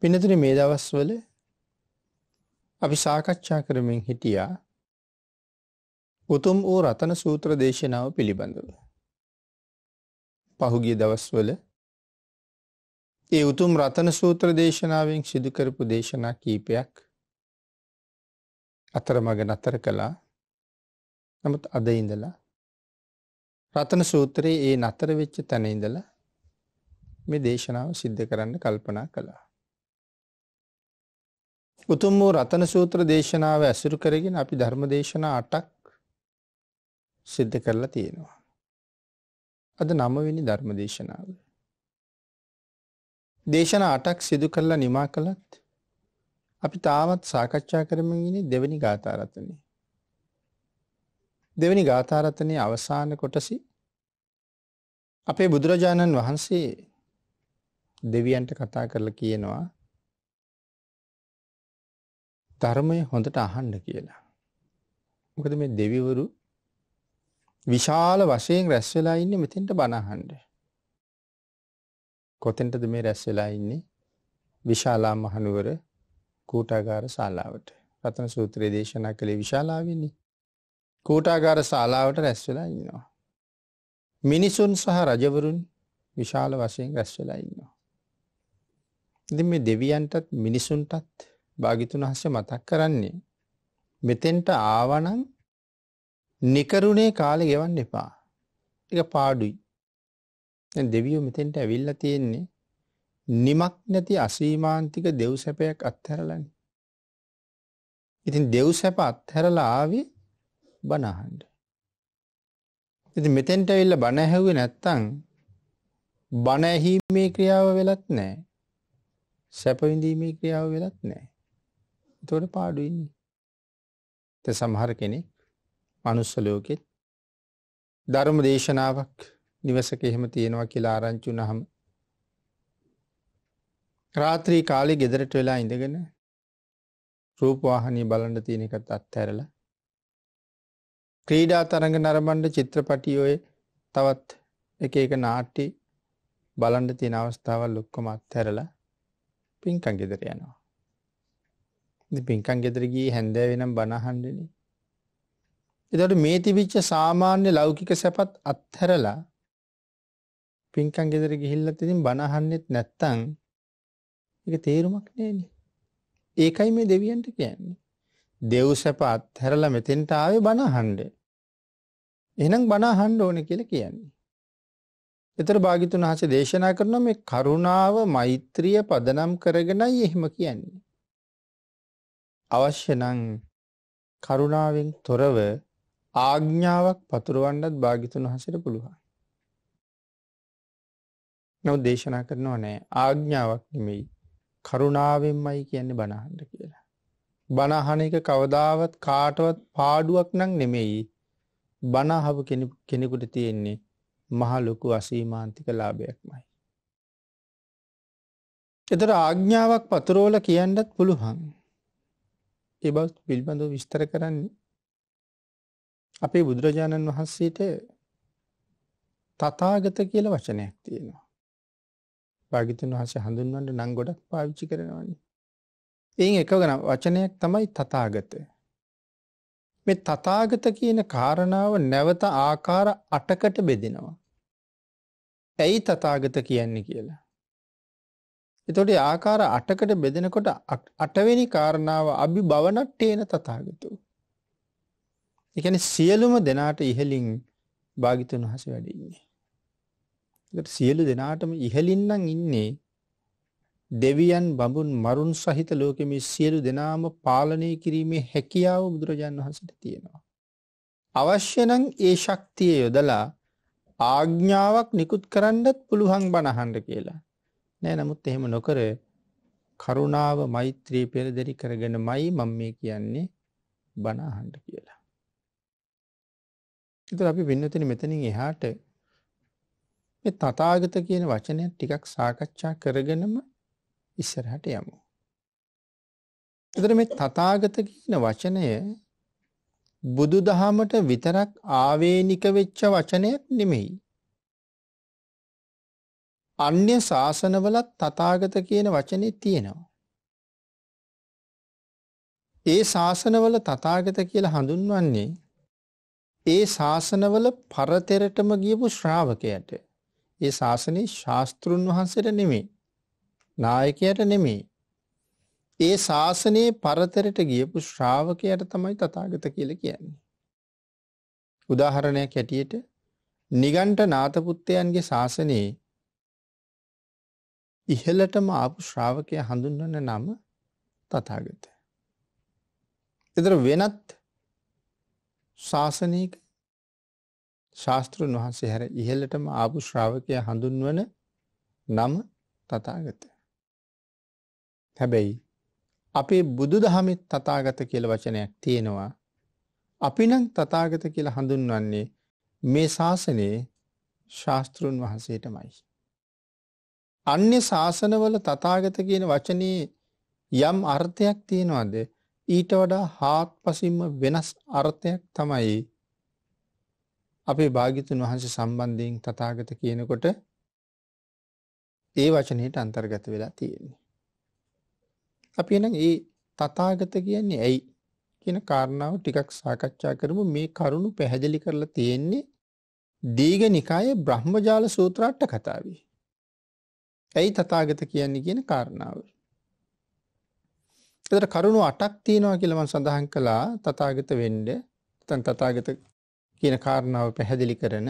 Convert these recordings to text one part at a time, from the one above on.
පින්නතුනේ මේ දවස්වල අපි සාකච්ඡා කරමින් හිටියා උතුම් වූ රතන සූත්‍ර දේශනාව පිළිබඳව. පහුගිය දවස්වල ඒ උතුම් රතන සූත්‍ර දේශනාවෙන් සිදු කරපු දේශනා කීපයක් අතරමඟ නතර කළා. නමුත් අද ඉඳලා රතන සූත්‍රයේ ඒ නතර වෙච්ච තැන ඉඳලා මේ දේශනාව සිද්ධ කරන්න කල්පනා කළා. උතුම් වූ රතන සූත්‍ර දේශනාව ඇසුරු කරගෙන අපි ධර්ම දේශනා අටක් සිද්ධ කරලා තියෙනවා. අද නමවෙනි ධර්ම දේශනාව. දේශන අටක් සිදු කරලා නිමා කළත් අපි තාවත් සාකච්ඡා කරමගිනි දෙවැනි ගාථාරතනය. දෙවැනි ගාථාරතනය අවසාන කොටසි අපේ බුදුරජාණන් වහන්සේ දෙවියන්ට කතා කරලා කියනවා ධර්මය හොඳට අහන්න කියලා. මොකද මේ දෙවිවරු විශාල වශයෙන් රැස්වෙලා ඉන්න මෙතින්ට බණහන්ඩ. කොතෙන්ටද මේ රැස්වෙලා ඉන්නේ විශාලා මහනුවර කූටාගාර ශාලාවට රතන සූත්‍රයේ දේශනා කළේ විශාලාවෙන්නේ කූටාගාර ශාලාවට රැස්වෙලා ඉන්නවා. මිනිසුන් සහ රජවරුන් විශාල වශයෙන් රැස්වෙලා ඉන්නවා. ඉති මේ දෙවියන්ටත් මිනිසුන්ටත් භාගිතුන් හස්ස මතක් කරන්නේ මෙතෙන්ට ආවනං නිකරුණේ කාලෙ ගෙවන්න එපා එක පාඩුයි දෙවියෝ මෙතෙන්ට ඇවිල්ල තියෙන්නේ නිමක් නැති අසීමාන්තික දෙව් සැපයක් අත්හැරලනි ඉතින් දෙව් සැප අත්හැරලා ආවි බනහන්ඩ ඉති මෙතෙන්ට ඇවිල්ල බණැහැවේ නැත්තං බණැහීමේ ක්‍රියාව වෙලත් නෑ සැපවිඳීමේ ක්‍රියාව වෙලත් නෑ එතවට පාඩුවෙන්නේ. ත සමහර කෙනෙ මනුස්සලෝකෙත් ධර්ම දේශනාවක් නිවසක එහෙම තියෙනවා කියලා ආරංචු නහම රාත්‍රී කාලෙ ගෙදරට වෙලා ඉඳගෙන රූපවාහනී බලන්න තියෙන එකත් අත්හැරල ක්‍රීඩා තරඟ නරබන්ඩ චිත්‍රපටියෝය තවත් එක එක නාට්ටි බලන්ඩ තියෙන අවස්ථාවල් ලොක්කොම අත්හැරලා පින්කං ගෙදර යනවා පින්කං ගෙතරගී හැන්දෑ වෙනම් බණහන්ඩන. එදට මේ තිවිච්ච සාමාන්‍ය ලෞකික සැපත් අත්හැරලා පින්කං ගෙදර ගිහිල්ලතිතින් බණහන්නෙත් නැත්තං එක තේරුමක් නේන. ඒකයි මේ දෙවියන්ට කියන්නේ. දෙව් සැප අත්හැරලා මෙතෙන්ට ආවේ බණහන්ඩ. එනම් බණහන්ඩ ඕන කියල කියන්නේ. එතර භාගිතුන් හස දේශනා කරන මේ කරුණාව මෛත්‍රිය පදනම් කරගෙනයි එහෙම කියන්නේ. අවශ්‍ය නම් කරුණාවෙන් තොරව ආඥාවක් පතුරවන්නත් භාගිතුන් වහන්සේට පුළුවන්. නමුත් දේශනා කරනවා නෑ ආඥාවක් නෙමෙයි කරුණාවෙන්මයි කියන්නේ බණහන්න කියලා. බණහන එක කවදාවත් කාටවත් පාඩුවක් නම් නෙමෙයි බණහව කෙනෙකුට තියෙන්නේ මහා ලොකු අසීමාන්තික ලාභයක්මයි. එතර ආඥාවක් පතුරෝල කියන්නත් පුළුවන්. ඒ බව පිළිබඳව විස්තර කරන්නේ අපේ බුදුරජාණන් වහන්සේට තථාගත කියලා වචනයක් තියෙනවා. භාග්‍යතුන් වහන්සේ හඳුන්වන්න නම් ගොඩක් පාවිච්චි කරනවානේ. එයින් එකවන වචනයක් තමයි තථාගත. මේ තථාගත කියන කාරණාව නැවත ආකාර 8කට බෙදෙනවා. ඇයි තථාගත කියන්නේ කියලා? එතකොට ආකාර 8කට බෙදෙනකොට අටවෙනි කාරණාව අභිභවනට්ඨේන තථාගතෝ. ඒ කියන්නේ සියලුම දෙනාට ඉහලින් භාගිතුන් වහන්සේ වැඩ ඉන්නේ. ඒකට සියලු දෙනාටම ඉහලින් නම් ඉන්නේ දෙවියන් බඹුන් මරුන් සහිත ලෝකෙ මේ සියලු දෙනාම පාලනය කිරීමේ හැකියාව බුදුරජාන් වහන්සේට තියෙනවා. අවශ්‍ය නම් ඒ ශක්තිය යොදලා ආඥාවක් නිකුත් කරන්නත් පුළුවන් බණහන්ඩ කියලා. නෑ නමුත් එහෙම නොකර කරුණාව මෛත්‍රී පෙරදරි කරගෙන මයි මං මේ කියන්නේ බනාහන්ට කියලා. ඉතු අපි පින්නතින මෙතනින් එහාට තතාගත කියන වචනය ටිකක් සාකච්ඡා කරගෙනම ඉස්සරහට යමු. එතර මේ තතාගත කියන වචනය බුදු දහමට විතරක් ආවේනික වෙච්ච වචනයක් නෙමෙයි. අන්‍ය ශාසනවලත් තථාගත කියන වචනේ තියෙනවා. ඒ ශාසනවල තථාගත කියලා හඳුන්වන්නේ ඒ ශාසනවල පරතරටම ගියපු ශ්‍රාවකයට ඒ ශාසනයේ ශාස්තෘන් වහන්සේට නෙමෙයි නායකයට නෙමෙයි ඒ ශාසනයේ පරතරට ගියපු ශ්‍රාවකයට තමයි තථාගත කියලා කියන්නේ උදාහරණයක් ඇටියට නිගණ්ඨ නාථ පුත්තයන්ගේ ශාසනයේ ඉහළටම ආපු ශ්‍රාවකය හඳුන්වන නම තතාගතය. එතර වෙනත් ශාසනයක ශාස්තෘන් වහන්සේ හැර ඉහළටම ආපු ශ්‍රාවකය හඳුන්වන නම තතාගතය. හැබැයි අපේ බුදු දහමිත් තතාගත කියල වචනයක් තියෙනවා අපි නම් තතාගත කියලා හඳුන්වන්නේ මේ ශාසනයේ ශාස්තෘන් වහන්සේටමයි. අන්‍ය ශාසනවල තථාගත කියන වචනේ යම් අර්ථයක් තියෙනවද ඊට වඩා හාත්පසින්ම වෙනස් අර්ථයක් තමයි අපේ භාග්‍යතුන් වහන්සේ සම්බන්ධයෙන් තථාගත කියනකොට ඒ වචනයට අන්තර්ගත වෙලා තියෙන්නේ. අපි එහෙනම් ඒ තථාගත කියන්නේ ඇයි කියන කාරණාව ටිකක් සාකච්ඡා කරමු මේ කරුණු පැහැදිලි කරලා තියෙන්නේ දීඝනිකායේ බ්‍රහ්මජාල සූත්‍රාට්ට කතාවේ. ඇයි තථාගත කියන්නේ කියන කාරණාව. එතන කරුණු 8ක් තියෙනවා කියලා මම සඳහන් කළා තථාගත වෙන්න. නැත්නම් තථාගත කියන කාරණාව පැහැදිලි කරන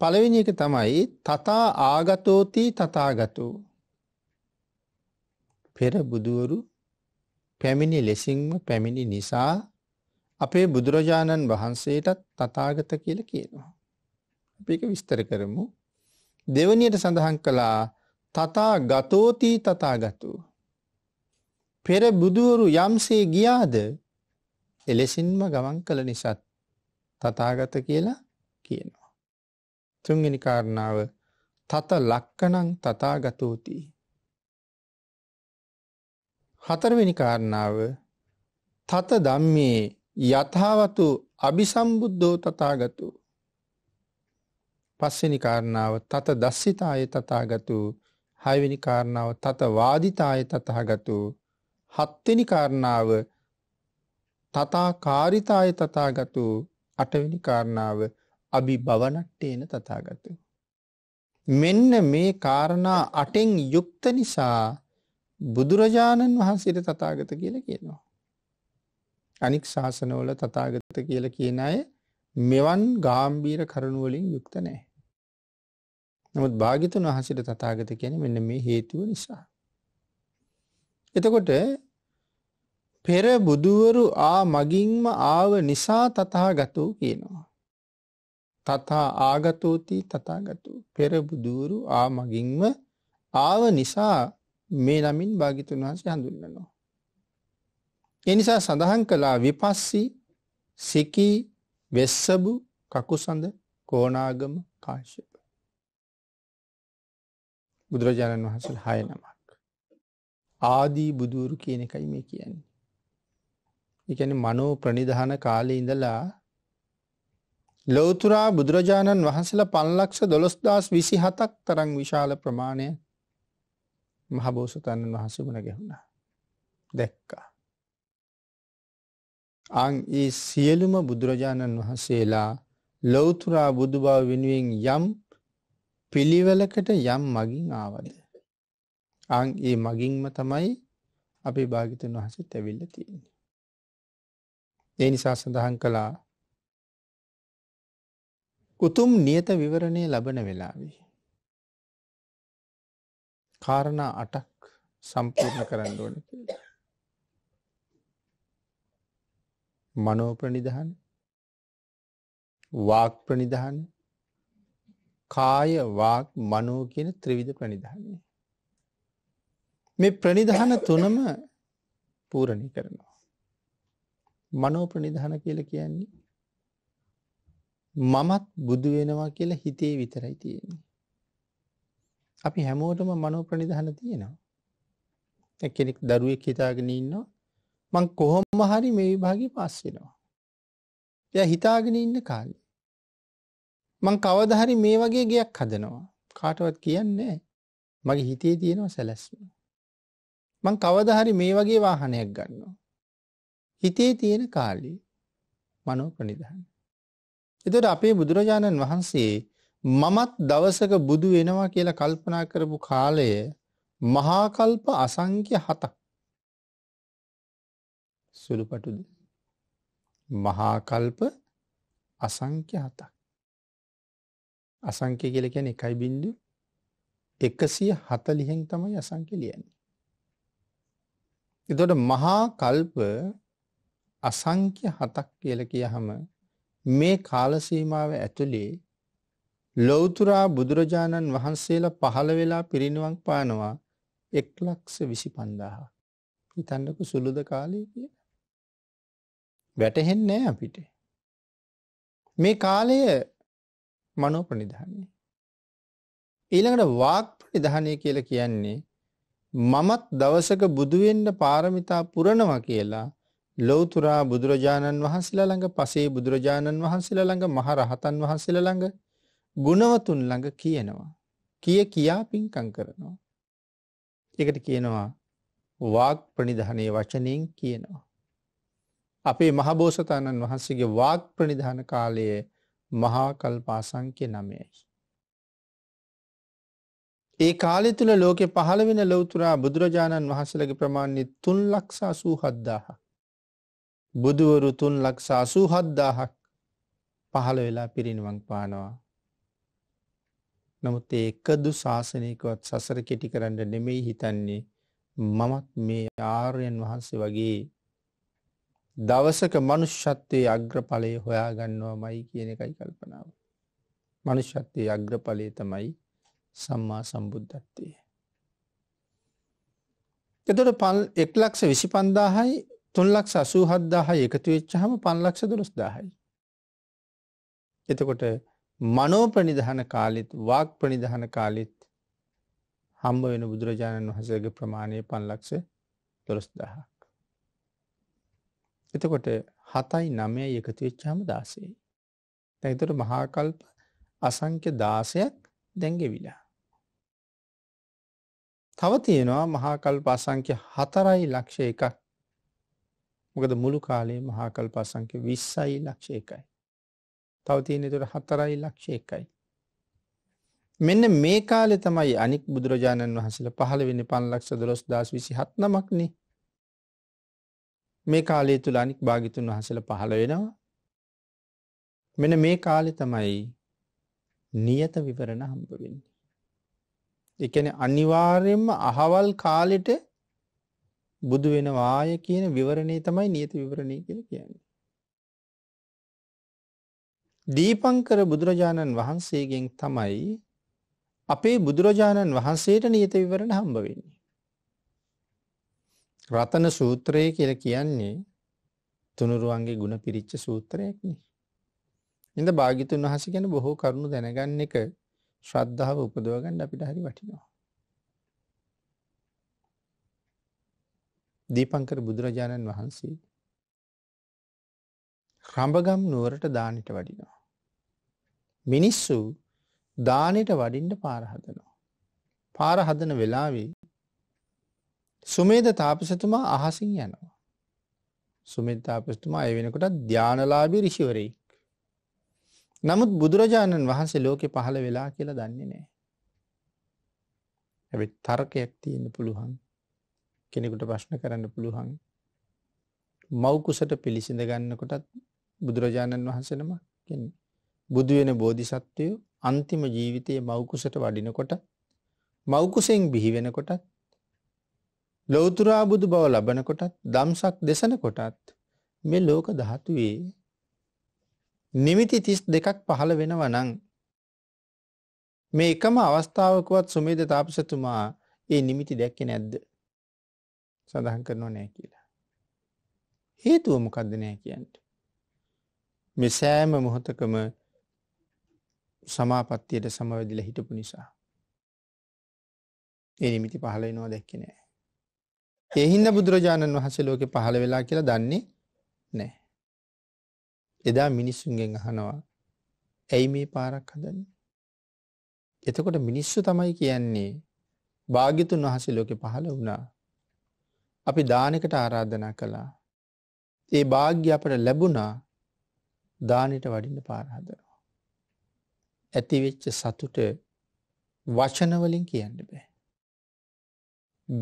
පළවෙනි එක තමයි තථා ආගතෝති තථාගතෝ. පෙර බුදවරු පැමිණි ලෙසින්ම පැමිණි නිසා අපේ බුදුරජාණන් වහන්සේටත් තථාගත කියලා කියනවා. අපි ඒක විස්තර කරමු. දෙවනියට සඳහන් කළා තථා ගතෝති තථාගතු පෙර බුදුවරු යම්සේ ගියාද එලෙසින්ම ගමන් කළ නිසාත් තථාගත කියලා කියනවා තුන්වෙනි කාරණාව තත ලක්කනං තථාගතෝති හතරවෙනි කාරණාව තත ධම්මේ යථාවතු අபிසම්බුද්ධෝ තථාගතෝ පස්වෙනි කාරණාව තත දස්සිතාය තථාගතෝ හයවෙනි කාරණාව තත වාදිතාය තතහගතු හත්වෙනි කාරණාව තතා කාරිතාය තතාගතු අටවෙනි කාරණාව අභි භවනට්ටේන තතාගතු. මෙන්න මේ කාරණා අටෙන් යුක්ත නිසා බුදුරජාණන් වහන්සිට තතාගත කියල කියනවා. අනික් ශාසනවල තතාගත කියල කියන අය මෙවන් ගාම්බීර කරුණුවලින් යුක්ත නෑ. නමුත් භාගිතුන් වහසිට තතාගත කැන මෙන්න මේ හේතුව නිසා. එතකොට පෙර බුදුවරු ආ මගින්ම ආව නිසා තතාගතෝ කියනවා. තතා ආගතෝති තතාගතු පෙර බුදුවරු ආ මගින්ම ආව නිසා මේ නමින් භාගිතුන් වහන්සේ හඳුන්න්නනවා. එනිසා සඳහන් කළා විපස්සී සිකී වෙස්සබු කකුසඳ කෝනාගම කාශ්‍යප. බුදුරජාණන් වහන්සේ හය නමක්. ආදී බුදුවරු කියන එකයි මේ කියන්නේ. එකන මනෝ ප්‍රනිධාන කාලය ඉඳලා ලෝතුරා බුදුරජාණන් වහන්සල පල්ලක්ෂ දොළොස්දස් විසි හතක් තරං විශාල ප්‍රමාණය මහබෝසතන්නන් වහස වුණ ගැහුණා දැක්කා. අං ඒ සියලුම බුදුරජාණන් වහන්සේලා ලොවතුරා බුදුබව වෙනුවෙන් යම් පිළිවෙලකට යම් මගින් ආවද. අං ඒ මගින්ම තමයි අපේ භාගිතුන් වහස තැවිල්ල තියන්නේ. ඒ නිසා සඳහන් කළා උතුම් නියත විවරණය ලබන වෙලාවේ. කාරණ අටක් සම්පූර්ණ කරන්න ඕන මනෝප්‍රනිධහන් වාක් ප්‍රනිධහන් කාය වාක් මනෝ කියන ත්‍රිවිධ ප්‍රනිධානය. මේ ප්‍රනිධාන තුනම පූරණි කරනවා. මනෝ ප්‍රනිධාන කියල කියන්නේ. මමත් බුදු වෙනවා කියලා හිතේ විතරයි තියෙන්නේ. අපි හැමෝටම මනෝ ප්‍රනිධාන තියෙනවා. කෙනෙක් දරුවෙක් හිතාගෙන ඉන්නවා මං කොහොම හරි මේ විභාගේ පස් වෙනවා. එය හිතාගෙන ඉන්න කාලේ මං කවදහරි මේ වගේ ගයක් හදනවා කාටවත් කියන්නේ මගේ හිතේ තියෙනවා සැලැස්ම මං කවදහරි මේ වගේ වාහනයක් ගන්නවා හිතේ තියෙන කාලී මනෝ ප්‍රනිධහන් එතට අපේ බුදුරජාණන් වහන්සේ මමත් දවසක බුදු වෙනවා කියලා කල්පනා කරපු කාලය මහාකල්ප අසංක්‍ය හතක් සුළුපටුද මහාකල්ප අසංක්‍ය හතක් අසංකය කියල කියන එකයි බින්දු එකසිය හතලිහෙන් තමයි අසංකය ලියන්නේ. එතොට මහා කල්ප අසංක්‍ය හතක් කියල කිය හම මේ කාලසීමාව ඇතුළේ ලොවතුරා බුදුරජාණන් වහන්සේලා පහළ වෙලා පිරිනිවන් පානවා එක් ලක්ස විසි පන්දාහ. හිතන්නකු සුළුද කාලය කිය. වැටහෙන්නේ අපිට. මේ කාලය මනෝ ප්‍රනිධානය. ඊළඟට වාක් ප්‍රනිධානය කියල කියන්නේ මමත් දවසක බුදුවෙන්ට පාරමිතා පුරණවා කියලා ලොවතුරා බුදුරජාණන් වහන්සේලා ළඟ පසේ බුදුරජාණන් වහන්සේලා ළඟ මහ රහතන් වහන්සේලා ළඟ ගුණවතුන් ළඟ කියනවා. කිය කියා පින්කං කරනවා. එකට කියනවා වාක් ප්‍රනිධානය වචනයෙන් කියනවා. අපේ මහබෝසතාණන් වහන්සේගේ වාක් ප්‍රනිධාන කාලයේ මහා කල්පාසංකය නමයයි. ඒ කාලෙ තුළ ලෝකෙ පහළ වෙන ලොවතුරා බුදුරජාණන් වහන්සලගේ ප්‍රමාණය තුන් ලක්ෂා සූ හද්දාහ. බුදුවරු තුන් ලක්ෂා සූ හද්දාහක් පහළ වෙලා පිරිනිවන් පානවා. නමුත් ඒකදු ශාසනයකවත් සසර කෙටි කරන්න නෙමෙයි හිතන්නේ මමත් මේ ආර්යන් වහන්සේ වගේ දවසක මනුෂ්‍යත්වයේ අග්‍රඵලය හොයාගන්නවා මයි කියන එකයි කල්පනාව. මනුෂ්‍යත්වයේ අග්‍රඵලය තමයි සම්මා සම්බුද්ධත්වය. එතොට පල් එක්ලක්ෂ විසි පන්දාහයි තුන්ලක්ෂ අසූ හද්දාහ එකතු වෙච්චහම පන්ලක්ෂ දුරස් දාහයි. එතකොට මනෝ ප්‍රනිධහන කාලෙත් වාක් ප්‍රනිධහන කාලෙත් හම්බ වෙන බුදුරජාණන් වහසගේ ප්‍රමාණය පන්ලක්ෂ දොළොස්දහා. එතකොට හතයි නමය එකතු වෙච්චාම දාසේ. තැතට මහාකල්ප අසංක්‍ය දාසයක් දැන්ගෙවිලා. තව තියෙනවා මහාකල්ප අසංක්‍ය හතරයි ලක්ෂ එකක් මොකද මුළු කාලේ මහාකල්ප අසංක්‍ය විස්සයි ලක්ෂ එකයි. තව තියෙන තුට හතරයි ලක්ෂ එකයි. මෙන්න මේ කාලෙ තමයි අනික් බුදුරජාණන් වහසල පහළ වෙන පන් ලක්ෂ දොස් දස් විසි හත්නමක්නේ මේ කාලය තුළ අනික් භාගිතුන් වහසල පහළ වෙනවා. මෙන මේ කාලෙ තමයි නියත විවරණ හම්බ වෙන්නේ. එකන අනිවාර්යෙන්ම අහවල් කාලෙට බුදු වෙන වාය කියන විවරණය තමයි නියත විවරණය කියල කියන්නේ. දීපංකර බුදුරජාණන් වහන්සේගෙන් තමයි අපේ බුදුරජාණන් වහන්සේට නියත විවරණ හම්බ වෙන්නේ. රතන සූත්‍රය කියල කියන්නේ තුනුරුවන්ගේ ගුණ පිරිච්ච සූත්‍රයක්න. ඉඳ භාගිතුන් වහස ගැන බොහෝ කරුණු දැනගන්න එක ශ්‍රද්ධාව උපදෝගන්න අපිට හරි වටිනවා. දීපංකර බුදුරජාණන් වහන්සේ රඹගම් නුවරට දානට වඩිනවා. මිනිස්සු දානට වඩින්ට පාරහදනවා. පාරහදන වෙලාවේ සුමේද තාපසතුමා අහසින් යනවා. සුමේද තාපසතුමා එ වෙනකොටත් ධ්‍යානලාබි රිසිවරෙක්. නමුත් බුදුරජාණන් වහන්සේ ලෝකෙ පහළ වෙලා කියලා දන්නේ නෑ. ඇවි තර්කයක් තියෙන්න පුළුවන් කෙනෙකුට ප්‍රශ්න කරන්න පුළුවන්. මවකුසට පිළිසිඳ ගන්නකොටත් බුදුරජාණන් වහන්සෙනම කෙන්නේ. බුදුවෙන බෝධිසත්වයෝ අන්තිම ජීවිතයේ මවකුසට වඩිනකොට මවකුසෙන් බිහිවෙනකොටත් ලෞතුරා බුදු බව ලබනකොටත් දම්සක් දෙසනකොටත් මේ ලෝක ධාතුවේ නිමිති 32ක් පහළ වෙනවා නම් මේ එකම අවස්ථාවකවත් සුමේද තාපසතුමා ඒ නිමිති දැක්කේ නැද්ද? සඳහන් කරනෝ නෑ කියලා. හේතුව මොකද්ද නෑ කියන්ට. මේ සෑම මොහොතකම සමාපත්තියට සමවැදිලා හිටපු නිසා. ඒ නිමිති පහළ වෙනවා දැක්කේ නෑ. එහින්ද බුදුරජාණන් වහසේ ලෝකෙ පහළ වෙලා කියලා දන්නේ නෑ. එදා මිනිස්සුන්ගෙන් අහනවා ඇයි මේ පාරක් හදන්න. එතකොට මිනිස්සු තමයි කියන්නේ භාගිතුන් වහසේ ලෝකෙ පහළ වුණා. අපි දානකට ආරාධනා කළා. ඒ භාග්‍ය අපට ලැබුණා දානට වඩින්න පාරහදනවා. ඇතිවෙච්ච සතුට වචනවලින් කියන්න බෑ.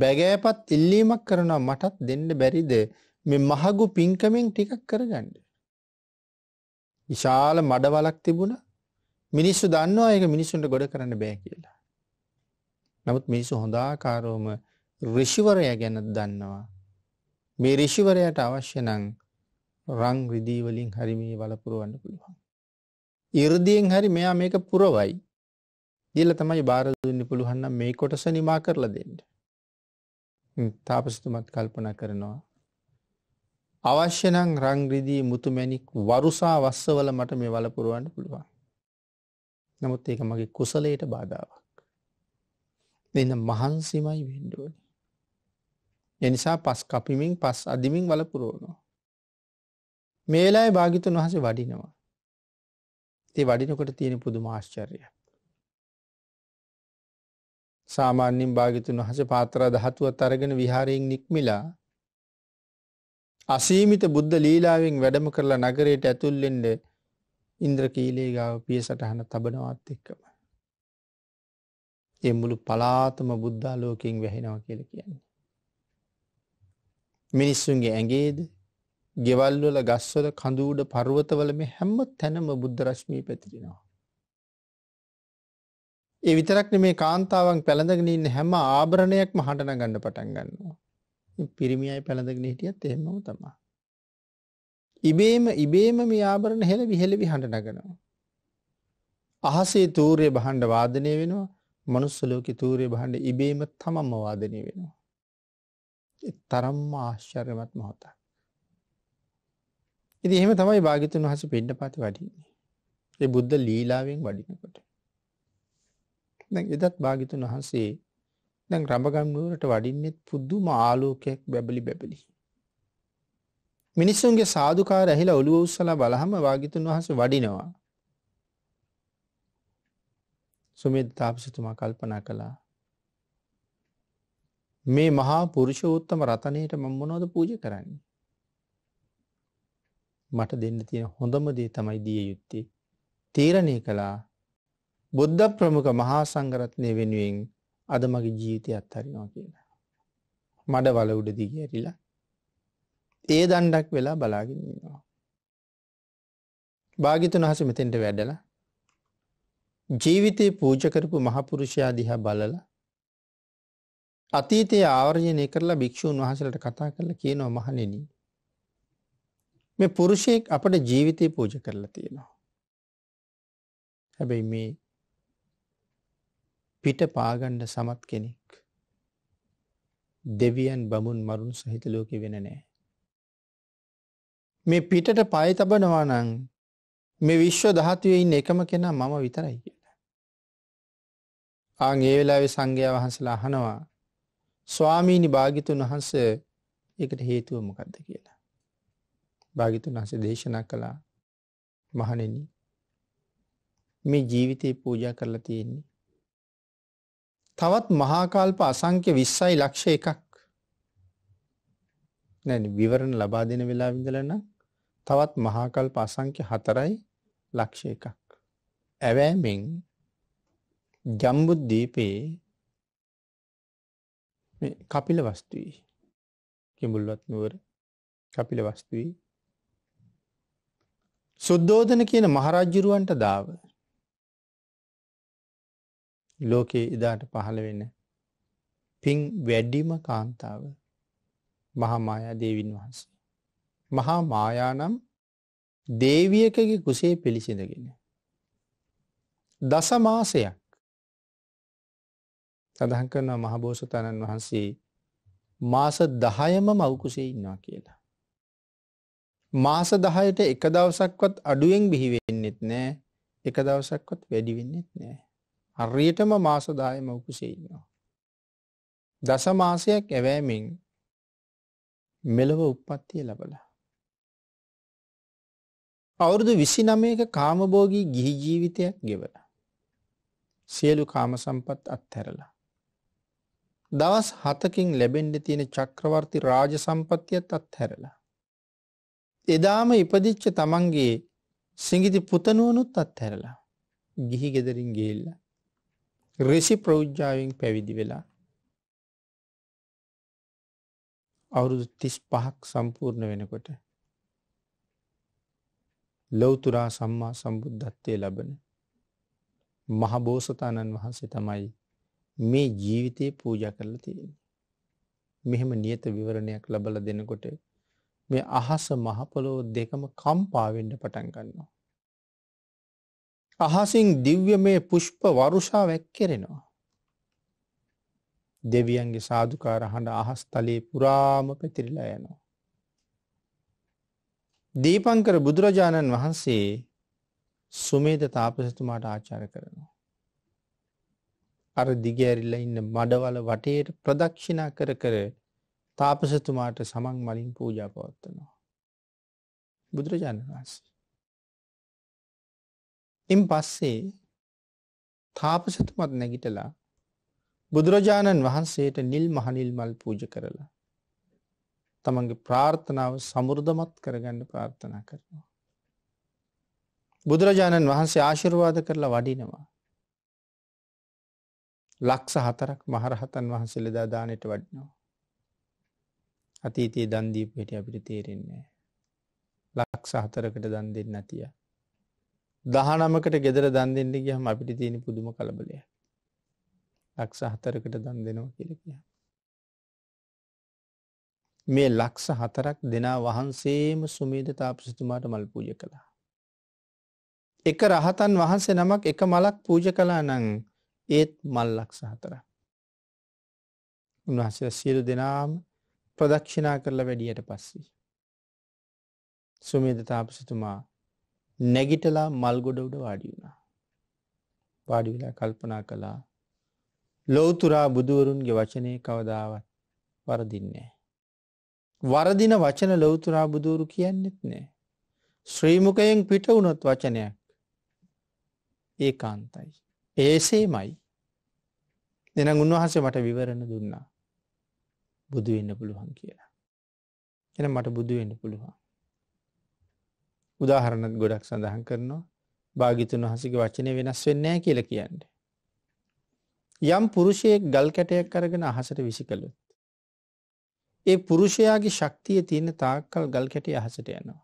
බැගෑපත් ඉල්ලීමක් කරනවා මටත් දෙන්න බැරිද මේ මහගු පින්කමෙන් ටිකක් කරගන්න. විශාල මඩවලක් තිබුණ මිනිස්සු දන්නවා ඒක මිනිසුන්ට ගොඩ කරන්න බෑ කියලා. නමුත් මිනිසු හොඳාකාරෝම රිෂිවරය ගැන දන්නවා. මේ රිෂිවරයට අවශ්‍ය නං රං විදීවලින් හරි මේ වලපුරුවන්න පුළුවන්. ඉරදියෙන් හරි මෙයා මේක පුරවයි. දිල තමයි බාරදුන්න පුළුවන්න මේ කොටස නිමා කරලා දෙන්න. තාපසතුමත් කල්පන කරනවා. අවශ්‍යනං රංග්‍රදී මුතුමැණික් වරුසා වස්සවල මට මේ වලපුරුවන්න පුළුවන්. නමුත් ඒක මගේ කුසලයට බාධාවක්. දෙන්න මහන්සිමයි වෙන්ඩුවනි. එනිසා පස් කපිමින් පස් අධිමින් වලපුරෝනවා. මේලායි භාගිතුන් වහස වඩිනවා. ඒ වඩිනකොට තියෙන පුදු මාශ්චරය. සාමාන්‍යෙන් භාගිතුන් වහස පාතරා දහතුවත් අරගෙන විහාරයෙන් නික්මිලා අසීමිත බුද්ධ ලීලාවෙන් වැඩම කරලා නගරයට ඇතුල්ලෙන්ඩ ඉන්ද්‍රකීලේ ගාව පිය සටහන තබනවත් එක්කම. එමුළු පලාතම බුද්ධාලෝකින් වැහෙනව කියල කියන්නේ. මිනිස්සුන්ගේ ඇගේද ගෙවල්වල ගස්වල කඳුඩ පරුවතවල මේ හැම්ම තැනම බුද්ධරශ්මී පැතිරෙනවා. ඒ විතරක් නෙමේ කාන්තාවන් පැළඳගෙන ඉන්න හැම ආභරණයක්ම හඬන ගන්න පටන් ගන්නවා. පිරිමියයි පැළඳගෙන හිටියත් එහෙමම තමයි. ඉබේම ඉබේම මේ ආභරණ හෙලවි හෙලවි හඬ නගනවා. අහසේ තූර්ය භාණ්ඩ වාදනය වෙනවා. මනුස්ස ලෝකේ තූර්ය භාණ්ඩ ඉබේම තමම වාදනය වෙනවා. ඒ තරම්ම ආශ්චර්යමත් මොහොතක්. ඉතින් එහෙම තමයි භාග්‍යතුන් වහන්සේ පින්නපත වඩින්නේ. ඒ බුද්ධ ලීලාවෙන් වඩිනකොට. දැන් එදත් භාගිතුන් වහන්සේ දැන් රඹගම් නුවරට වඩින්නෙත් පුද්දුම ආලෝකයක් බැබලි බැබලි. මිනිස්සුන්ගේ සාධකාර ඇහිලා ඔළුව උස්සලා බලහම වාගිතුන් වහස වඩිනවා. සුමේද තාපසතුමා කල්පනා කළා. මේ මහා පුරුෂෝත්තම රතනයට මම මොනවද පූජ කරන්නේ? මට දෙන්න තියෙන හොඳම දේ තමයි දිය යුත්තේ. තීරණය කළා බුද්ධ ප්‍රමුඛ මහා සංගරත්නය වෙනුවෙන් අද මගේ ජීවිතය අත්හරිනවා කියන. මඩ වල උඩ දිග ඇරිලා. ඒ දණ්ඩක් වෙලා බලාගෙනන්නවා. භාගිතුන් හස මෙතෙන්ට වැඩලා ජීවිතය පූජකරපු මහපුරුෂයා දිහා බලල අතීතයේ ආවර්ජනය කරලා භික්‍ෂූන් වහසලට කතා කරල කියනව මහනෙන මේ පුරුෂයෙක් අපට ජීවිතය පූජ කරලා තියෙනවා හැබැයි මේ පිට පාගණ්ඩ සමත් කෙනෙක්. දෙවියන් බමුන් මරුණු සහිත ලෝකෙ වෙන නෑ. මේ පිටට පය තබනවානං මේ විශ්ව දහතුවයින් එකම කෙනා මම විතරයි කියලා. ආං ඒ වෙලාවෙ සංඝය වහන්සලා අහනවා ස්වාමීණි භාගිතුන් වහන්ස එකට හේතුව මොකක්ද කියලා. භාගිතුන් වහස දේශනා කළා මහනෙන මේ ජීවිතයේ පූජා කරලා තියෙන්නේ තවත් මහාකල්ප අසංක්‍ය 20යි ලක්ෂ එකක් නැ විවරණ ලබා දෙන වෙලා විඳලන තවත් මහාකල්ප අසංක්‍ය හතරයි ලක්ෂ එකක් ඇවෑමෙන් ජම්බුද්දීපයේ කපිල වස්තුයි කිඹුල්වත් නුවර කපිල වස්තුයි සුද්දෝධන කියන මහරජ්ජුරුවන්ට දාව ලෝකයේ එදාට පහළ වෙන පින් වැඩිම කාන්තාව මහාමායා දේවින් වහන්සේ. මහා මායානම් දේවියකගේ කුසේ පිළිසිඳගෙන. දස මාසයක් සඳහන් කරනවා මහබෝසතාණන් වහන්සේ මාස දහයම මවකුසේ ඉන්නවා කියලා. මාස දහයට එක දවසක්වත් අඩුවෙන් බිහිවෙන්නෙත් නෑ එක දවසක්වත් වැඩිවෙන්නෙත් නෑ. හරියටම මාසදායම උකුසේනවා. දස මාසයක් ඇවෑමෙන් මෙලොව උප්පත්තිය ලබලා. අවුරුදු විසි නමයක කාමබෝගී ගිහි ජීවිතයක් ගෙවල. සියලු කාම සම්පත් අත්හැරලා. දවස් හතකින් ලැබෙන්ඩ තියෙන චක්‍රවර්ති රාජ සම්පත්තියත් අත්හැරලා. එදාම ඉපදිච්ච තමන්ගේ සිංගිති පුතනුවනුත් අත්හැරලා ගිහි ගෙදරින් ගේල්ලා ඍෂි ප්‍රෞජ්ජාවෙන් පැවිදි වෙලා අවුරුදු 35ක් සම්පූර්ණ වෙනකොට ලෞතුරා සම්මා සම්බුද්ධත්වයේ ලබන මහබෝසතාණන් වහන්සේ තමයි මේ ජීවිතයේ පූජා කරලා තියෙන්නේ. මෙහෙම නියත විවරණයක් ලබල දෙනකොට මේ අහස මහපොළොව දෙකම කම්පාවෙන්ඩ පටන් ගන්නවා. අහසින් දිව්‍යමය පුෂ්ප වරුෂා වැක්කෙරෙනවා. දෙවියන්ගේ සාධකාර හඬ අහස්තලේ පුරාම පැතිරිලා යනවා. දීපංකර බුදුරජාණන් වහන්සේ සුමේද තාපසතුමාට ආචාර කරනවා. අර දිගෑරිල්ල ඉන්න මඩවල වටේට ප්‍රදක්ෂිනා කර කර තාපසතුමාට සමන් මලින් පූජා පවත්වනවා. බුදුරජාණන් වහන්සේ. ඉන් පස්සේ තාපසතුමත් නැගිටලා බුදුරජාණන් වහන්සේට නිල් මහනිල් මල් පූජ කරලා. තමන්ගේ ප්‍රාර්ථනාව සමුර්ධමත් කරගන්න ප්‍රාර්ථනා කරනවා. බුදුරජාණන් වහන්සේ ආශිර්වාද කරලා වඩිනවා. ලක්ස හතරක් මහරහතන් වහන්සේ ලෙදා දානයට වඩනවා. අතීතයේ දන්දීප හිට අපිට තේරෙන්නේ. ලක්ස හතරකට දන් දෙන්න නැතිය. දහනමකට ගෙදර දන් දෙන්න ගහම අපිට තියෙන පුදුම කලබලය ලක්ස හතරකට දන් දෙනවා කියලකිය මේ ලක්ස හතරක් දෙනා වහන්සේම සුමේද තාපසිතුමාට මල් පූජ කළා එක රහතන් වහන්සේ නමක් එක මලක් පූජ කලා නං ඒත් මල් ලක්ස හතර උන්වහසේ සියලු දෙනාම ප්‍රදක්ෂිනා කරලා වැඩියට පස්සේ සුමේද තාපසිතුමා නැගිටලා මල්ගොඩ උඩ වාඩි වුණා. වාඩි වෙලා කල්පනා කළා ලෞතුරා බුදුවරුන්ගේ වචනේ කවදාවත් වරදින්නේ වරදින වචන ලෞතුරා බුදුවරු කියන්නෙත් නෑ. ශ්‍රීමුකයෙන් පිට වුණොත් වචනයක් ඒ කාන්තයි. ඒසේමයි දෙන උන්වහන්සේ මට විවරණ දුන්නා. බුදුවෙන්න පුළුවන් කියලා. එන මට බුදුවෙන්න පුළුවන්. උදාහරණත් ගොඩක් සඳහන් කරනවා භාගිතුන් වහසගේ වචනය වෙනස් වෙන්නෑ කියල කියන්න. යම් පුරුෂයෙක් ගල් කැටයක් කරගෙන අහසට විසි කළුත්. ඒ පුරුෂයාගේ ශක්තිය තියෙන තාක්කල් ගල් කැටේ අහසට යනවා.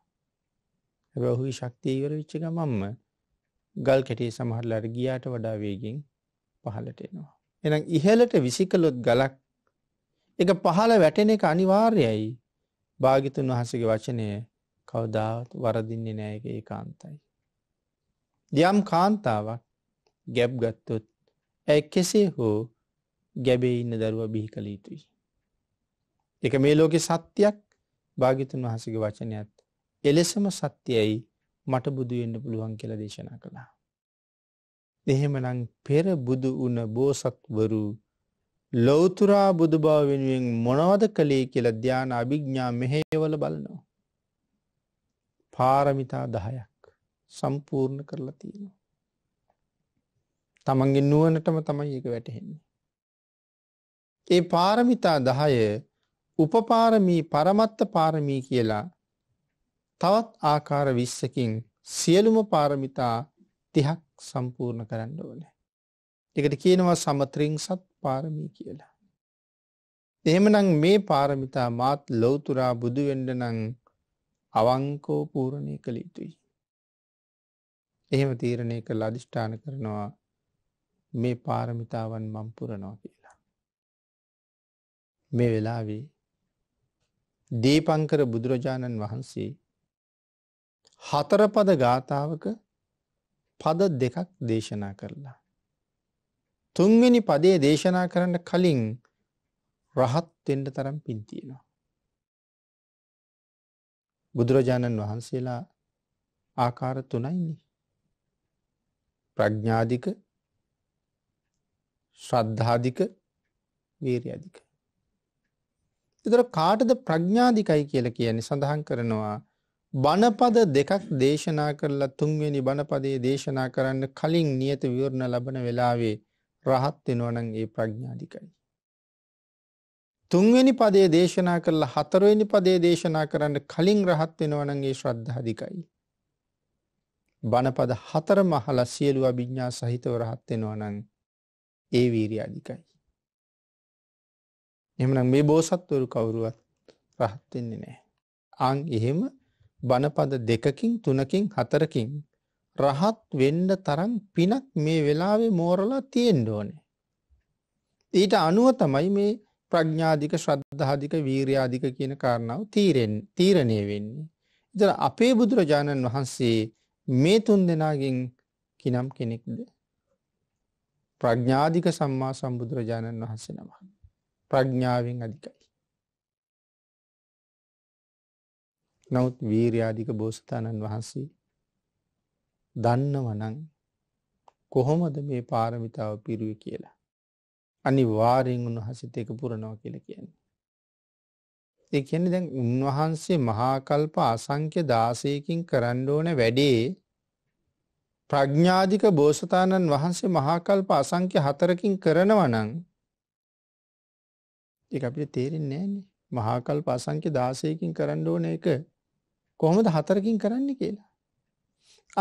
ඇබැහුයි ශක්තියවර විච්චක මම්ම ගල් කැටේ සමහරලට ගියාට වඩා වේගෙන් පහලට එනවා. එනම් ඉහලට විසිකලොත් ගලක් එක පහල වැටෙන එක අනිවාර්යයි භාගිතුන් වහසගේ වචනය කවදාවත් වරදින්නේ නෑක ඒ කාන්තයි. යම් කාන්තාවක් ගැබ් ගත්තොත් ඇ කෙසේ හෝ ගැබේ ඉන්න දරුව බිහි කළ යුතුයි. එක මේ ලෝකෙ සත්‍යයක් භාගිතුන් වහසක වචනයත් එලෙසම සත්‍යයයි මට බුදුවෙන්න පුළුවන් කියල දේශනා කළා. එහෙමනං පෙර බුදු වන බෝසත්වරු ලොවතුරා බුදු බාව වෙනුවෙන් මොනවද කළේ කියලා ධ්‍යාන අභිග්ඥා මෙහේවල බලනවා. පාරමිතා දහයක් සම්පූර්ණ කරලා තියෙනවා. තමන්ගේ නුවනටම තමයි ඒක වැටහෙන්නේ. ඒ පාරමිතා දහය උපපාරමී පරමත්ත පාරමී කියලා තවත් ආකාර විශ්සකින් සියලුම පාරමිතා තිහක් සම්පූර්ණ කරන්න ඕනෑ. එකට කියනවා සමත්‍රින් සත් පාරමී කියලා. එහෙමනම් මේ පාරමිතා මාත් ලොවතුරා බුදුවෙන්ඩ නං අවංකෝ පූරණය කළ යුතුයි. එහෙම තීරණය කළ අධිෂ්ඨාන කරනවා මේ පාරමිතාවන් මම්පුරනවා කියලා. මේ වෙලාවේ දීපංකර බුදුරජාණන් වහන්සේ හතරපද ගාථාවක පද දෙකක් දේශනා කරලා. තුන්වෙනි පදේ දේශනා කරන්න කලින් රහත්වෙන්ට තරම් පින්තියෙනවා. බුදුරජාණන් වහන්සේලා ආකාර තුනයින්නේ. ප්‍රඥාධික ශ්‍රද්ධාධික වීරයධික. එතර කාටද ප්‍රඥාධිකයි කියල කියන්නේ සඳහන් කරනවා බණපද දෙකක් දේශනා කරලා තුන්වෙනි බණපදේ දේශනා කරන්න කලින් නියත විවරණ ලබන වෙලාවේ රහත් වෙනවනන් ඒ ප්‍රඥාධිකයි. තුන්වෙනි පදේ දේශනා කරලා හතරවෙනි පදේ දේශනා කරන්න කලින් රහත් වෙනවා නම් ඒ ශ්‍රද්ධා අධිකයි. බණපද හතරම අහලා සියලු අභිඥා සහිතව රහත් වෙනවා නම් ඒ වීරිය අධිකයි. එහෙමනම් මේ බෝසත්වරු කවුරුවත් රහත් වෙන්නේ නැහැ. ආන් එහෙම බණපද දෙකකින් තුනකින් හතරකින් රහත් වෙන්න තරම් පිනක් මේ වෙලාවේ මෝරලා තියෙන්න ඕනේ. ඊට අනුව තමයි මේ ප්‍රඥාධික ශ්‍රද්ධාධික වීරයාධික කියන කාරණාව තීරෙන් තීරණය වෙන්නේ. ඉතින් අපේ බුදුරජාණන් වහන්සේ මේ තුන් දෙනාගෙන් කිනම් කෙනෙක්ද? ප්‍රඥාධික සම්මා සම්බුදුරජාණන් වහන්සේ නම. ප්‍රඥාවෙන් අධිකයි. නමුත් වීරයාධික බෝසතාණන් වහන්සේ දන්නවනම් කොහොමද මේ පාරමිතාව පිරුවේ කියලා අනිවාරයෙන් උන්වහසිත එක පුරණව කියල කියන්නේ. ඒ කියන්නේ දැන් උන්වහන්සේ මහාකල්ප අසංක්‍ය දාසයකින් කරන්න ඕන වැඩේ ප්‍රඥාධික බෝසතාණන් වහන්සේ මහාකල්ප අසංක්‍ය හතරකින් කරනවනං එක අපිට තේරෙන් නෑනේ මහාකල් පසංක්‍ය දාසයකින් කරන්න ඕන එක කොහොමද හතරකින් කරන්න කියලා.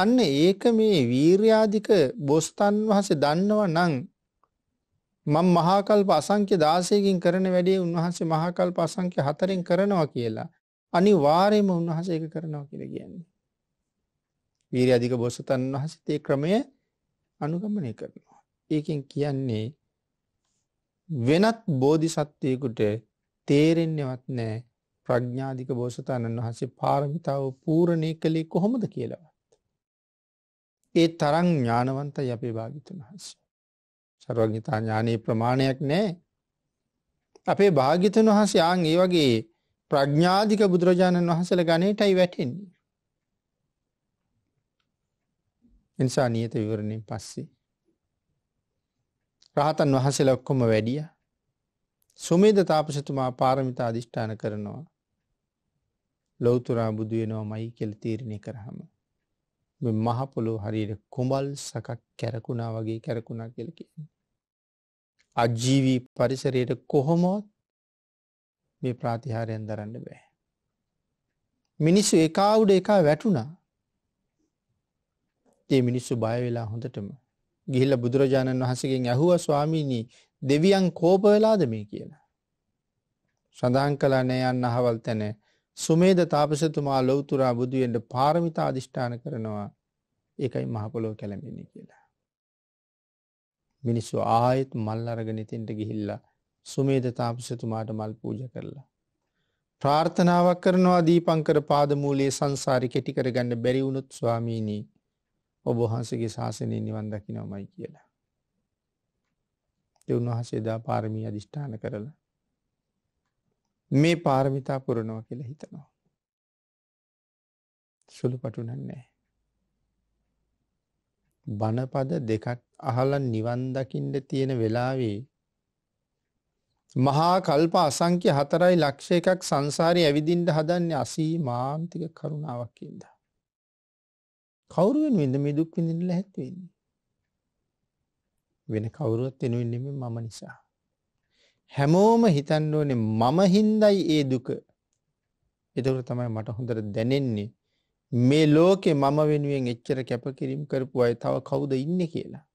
අන්න ඒක මේ වීර්යාධික බොස්තන් වහසේ දන්නව නං මං මහාකල්ප අසංඛ්‍ය 16කින් කරන වැඩේ උන්වහන්සේ මහාකල්ප අසංඛ්‍ය 4ෙන් කරනවා කියලා අනිවාර්යයෙන්ම උන්වහන්සේ ඒක කරනවා කියලා කියන්නේ. වීරිය අධික බෝසතන් වහන්සේ ඒ ක්‍රමය අනුගමනය කරනවා. ඒකෙන් කියන්නේ වෙනත් බෝධිසත්වයෙකුට තේරෙන්නේවත් නැහැ ප්‍රඥාධික බෝසතාණන් වහන්සේ පාරමිතාව පූර්ණේ කළේ කොහොමද කියලාවත්. ඒ තරම් ඥානවන්තයි අපේ භාග්‍යතුන් වහන්සේ. සර්වඥතා ඥානයේ ප්‍රමාණයක් නැහැ. අපේ භාග්‍යතුන් වහන්සේ ආන් ඒ වගේ ප්‍රඥාධික බුදුරජාණන් වහන්සේලා ගණේටයි වැටෙන්නේ. එනිසා නියත විවරණයෙන් පස්සේ රහතන් වහන්සේලා ඔක්කොම වැඩිය. සුමේද තාපසතුමා පාරමිතා අධිෂ්ඨාන කරනවා. ලෞතුරා බුදු වෙනවමයි කියලා තීරණය කරාම මේ මහ පොළොව හරියට කුඹල් සකක් කැරකුණා වගේ කැරකුණා කියලා කියන්නේ. අජීවී පරිසරයට කොහොමෝත් මේ ප්‍රාතිහාරයෙන් දරන්න බෑ. මිනිස්සු එකවුඩ එකා වැටුණා ඒ මිනිස්සු බයවෙලා හොඳටම ගිහිල්ල බුදුරජාණන් වහසගෙන් ඇහුව ස්වාමීණී දෙවියන් කෝපවෙලාද මේ කියලා. සඳහන් කලා නෑයන් අහවල් තැන සුමේද තාපසතුමා ලොවතුරා බුදුුවෙන්ට පාරමිතා අධිෂ්ඨාන කරනවා ඒකයි මහපොලෝ කැළඹෙන කියලා. මිනිස්සු ආයෙත් මල් අරගෙන තෙන්ට ගිහිල්ලා සුමේද තාපසතුමාට මල් පූජ කරලා. ප්‍රාර්ථනාවක් කරනවා දීපංකර පාදමූලයේ සංසාරි කෙටි කරගන්න බැරි වුණොත් ස්වාමීනී ඔබ වහන්සේගේ ශාසනය නිවන් දකිනවමයි කියලා. ඒ උන්වහන්සේ දා පාරමී අදිෂ්ඨාන කරලා මේ පාරමිතා පුරනවා කියලා හිතනවා. සුළු පටුනන්නේ. බණපද දෙකක් අහලා නිවන් දකින්න තියෙන වෙලාවේ මහා කල්ප අසංඛ්‍ය 4 ලක්ෂ එකක් සංසාරේ ඇවිදින්න හදන්නේ අසීමාන්තික කරුණාවක් කියලා. කවුරු වෙනුවෙන්ද මේ දුක් විඳින්න ලැහත් වෙන්නේ? වෙන කවුරුවත් වෙනුවෙන් නෙමෙයි මම නිසා. හැමෝම හිතන්න ඕනේ මම හින්දායි ඒ දුක. ඒතකොට තමයි මට හොඳට දැනෙන්නේ මේ ලෝකේ මම වෙනුවෙන් එච්චර කැපකිරීම කරපු අය තව කවුද ඉන්නේ කියලා.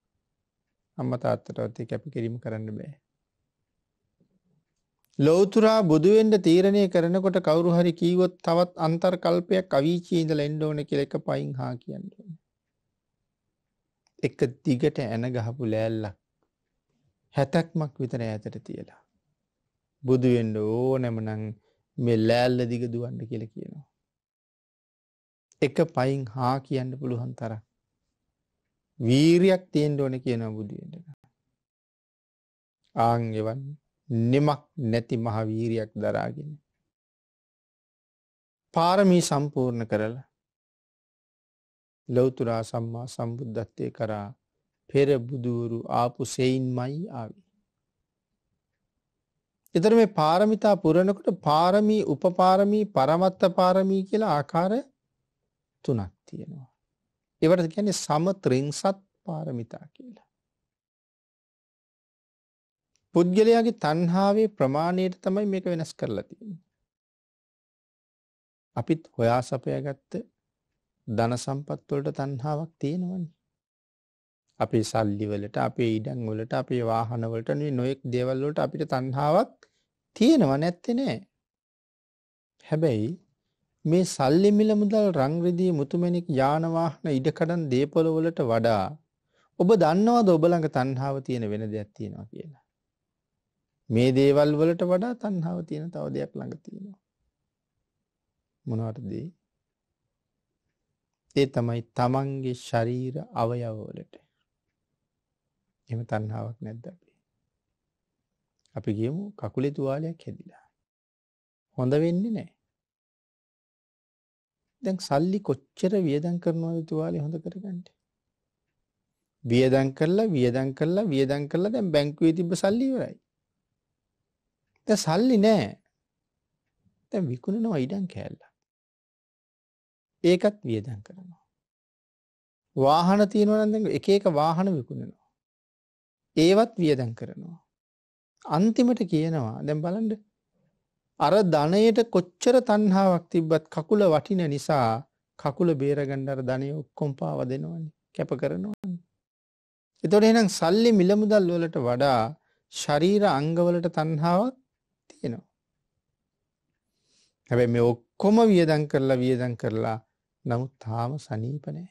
අම්ම තාත්තටවත්තේ කැපි කිරීම කරන්න බෑ. ලෝතුරා බුදුවෙන්ට තීරණය කරනකොට කවුරු හරි කීවොත් තවත් අන්තර් කල්පයක් අවීචීන්ද ලෙන්ඩෝන කෙ එක පයින් හා කියන්න. එක දිගට ඇන ගහපු ලෑල්ලක් හැතැක්මක් විතර ඇතට තියලා. බුදුවෙන්ඩ ඕ නැමනං මෙ ලෑල්ල දිග දුවන්න කියල කියනවා. එක පයින් හා කියන්න පුළුවන් තරක්. වීරියක් තියෙන්න ඕන කියන බුදුවෙන්ට. ආංගෙවන් නෙමක් නැති මහ වීරියක් දරාගෙන. පාරමී සම්පූර්ණ කරල ලොවතුරා සම්මා සම්බුද්ධත්වය කරා පෙර බුදුවරු ආපු සෙයින් මයි ආවි. එතර මේ පාරමිතා පුරණකට පාරමී උපපාරමී පරමත්ත පාරමී කියලා ආකාර තුනක් තියෙනවා. ඒවට කියන්නේ සම ත්‍රිංසත් පාරමිතා කියලා. පුද්ගලයාගේ තණ්හාවේ ප්‍රමාණයට තමයි මේක වෙනස් කරලා තියෙන්නේ. අපිත් හොයා සපයාගත්ත ධන සම්පත් වලට තණ්හාවක් තියෙනවනේ. අපේ සල්ලි වලට, අපේ ඉඩම් වලට, අපේ වාහන වලට නොයෙක් දේවල් වලට අපිට තණ්හාවක් තියෙනව නැත්තේ නෑ. හැබැයි මේ සල්ලි මිල මුදල් රන් රිදී මුතුමැණික් යාන වාහන ඉඩකඩම් දේපොළ වලට වඩා ඔබ දන්නවද ඔබ ළඟ තණ්හාව තියෙන වෙන දෙයක් තියෙනවා කියලා මේ දේවල් වලට වඩා තණ්හාව තියෙන තව දෙයක් ළඟ තියෙනවා මොනවටද ඒ තමයි තමන්ගේ ශරීර අවයව වලට එහෙම තණ්හාවක් නැද්ද අපේ අපි ගියමු කකුලේ තුවාලයක් හැදිලා හොඳ වෙන්නේ නැහැ දැන් සල්ලි කොච්චර වියදම් කරනවද තුවාලේ හොඳ කරගන්න? වියදම් කරලා වියදම් කරලා වියදම් කරලා දැන් බැංකුවේ තිබ්බ සල්ලි ඉවරයි. දැන් සල්ලි නෑ. දැන් විකුණනවා ඉඩම් කෑල්ලක්. ඒකත් වියදම් කරනවා. වාහන තියෙනවා නම් දැන් එක එක වාහන විකුණනවා. ඒවත් වියදම් කරනවා. අන්තිමට කියනවා දැන් බලන්න අර ධනයට කොච්චර තණ්හාවක් තිබ්බත් කකුල වටින නිසා කකුල බේරගන්න අර ධනෙ ඔක්කොම පාව දෙනවනේ කැප කරනවනේ. ඒතකොට එහෙනම් සල්ලි මිල මුදල් වලට වඩා ශරීර අංගවලට තණ්හාවක් තියෙනවා. හැබැයි මේ ඔක්කොම වියදම් කරලා වියදම් කරලා නමුත් තාම සනීප නැහැ.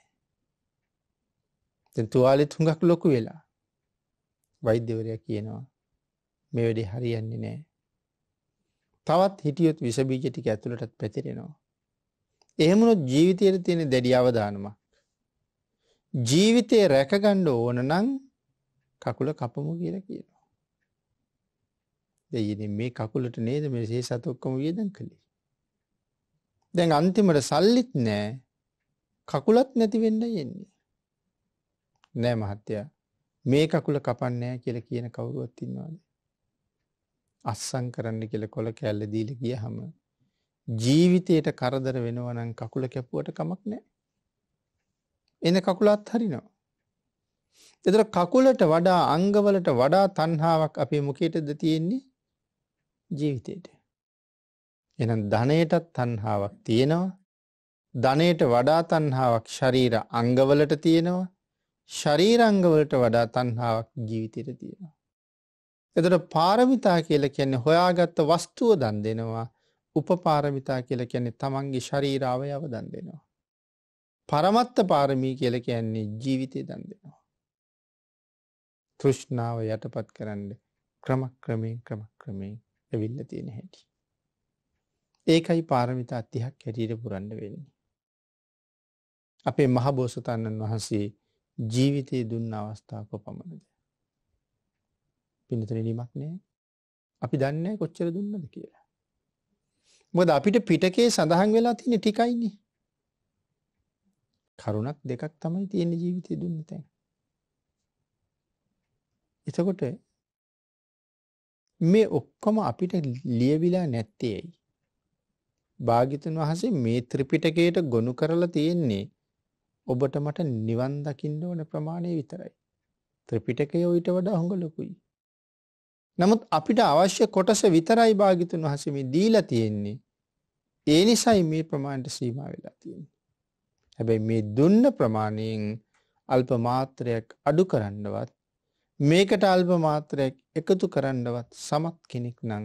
දැන් තුවාලෙත් හුඟක් ලොකු වෙලා වෛද්‍යවරයා කියනවා මේ වැඩේ හරියන්නේ නැහැ. තවත් හිටියොත් විසබීජ ටික ඇතුළටත් පැතිරෙනවා. එහෙමනොත් ජීවිතයට තියෙන දැඩි අවධානමක්. ජීවිතය රැකගණ්ඩ ඕන නං කකුල කපමු කියල කියනවා. දෙයින මේ කකුලට නේද මේ සේ සතොක්කම වියදන් කළේ. දැන් අන්තිමට සල්ලිත් නෑ කකුලත් නැතිවෙන්න යෙන්නේ. නෑ මහත්තයා මේ කකුල කපන්නෑ කියල කියන කවුරුවත් ඉන්නවාද. අස්සම් කරන්න කියලා කොළ කැල්ල දීලා ගියහම ජීවිතයට කරදර වෙනවා නම් කකුල කැපුවට කමක් නැහැ. එන කකුල අත්හරිනවා. එතන කකුලට වඩා අංගවලට වඩා තණ්හාවක් අපේ මොකේටද තියෙන්නේ? ජීවිතේට. එහෙනම් ධනයටත් තණ්හාවක් තියෙනවා. ධනයට වඩා තණ්හාවක් ශරීර අංගවලට තියෙනවා. ශරීරංගවලට වඩා තණ්හාවක් ජීවිතයට තියෙනවා. එතට පාරමිතා කියල කියන්නේ හොයාගත්ත වස්තුව දන් දෙනවා උපපාරමිතා කියල කියන්නේ තමන්ගේ ශරීරාවයව දන් දෙනවා. පරමත්ත පාරමී කියල කියන්නේ ජීවිතය දන් දෙනවා. තෘෂ්ණාව යටපත් කරන්න ක්‍රම ක්‍රමයෙන් ක්‍රම ක්‍රමයෙන් ඇවිල්ල තියෙන හැටි. ඒකයි පාරමිතා අත්තිහක් හැටියට පුරන්ඩ වෙන්නේ. අපේ මහබෝසතන්නන් වහන්සේ ජීවිතය දුන්න අවස්ථාවක පමණද. පිඳුතුනේ නිමක් නෑ. අපි දන්නේ කොච්චර දුන්නද කියලා. මොකද අපිට පිටකේ සඳහන් වෙලා තියෙන ටිකයිනේ. කරුණක් දෙකක් තමයි තියෙන ජීවිතේ දුන්න තැන. එතකොට මේ ඔක්කොම අපිට ලියවිලා නැත්තේ ඇයි? භාග්‍යතුන් වහන්සේ මේ ත්‍රිපිටකයට ගොනු කරලා තියෙන්නේ ඔබට මට නිවන් දකින්න ඕන ප්‍රමාණය විතරයි. ත්‍රිපිටකය ඊට වඩා හොඟ ලොකුයි. නමුත් අපිට අවශ්‍ය කොටස විතරයි භාගිතුන් වහසම දීලා තියෙන්නේ. ඒ නිසයි මේ ප්‍රමාණ්ට සීම වෙලා තියෙන. හැබැයි මේ දුන්න ප්‍රමාණයෙන් අල්ප මාත්‍රයක් අඩු කරන්නවත් මේකට අල්ප මාත්‍රයක් එකතු කරන්නවත් සමත් කෙනෙක් නං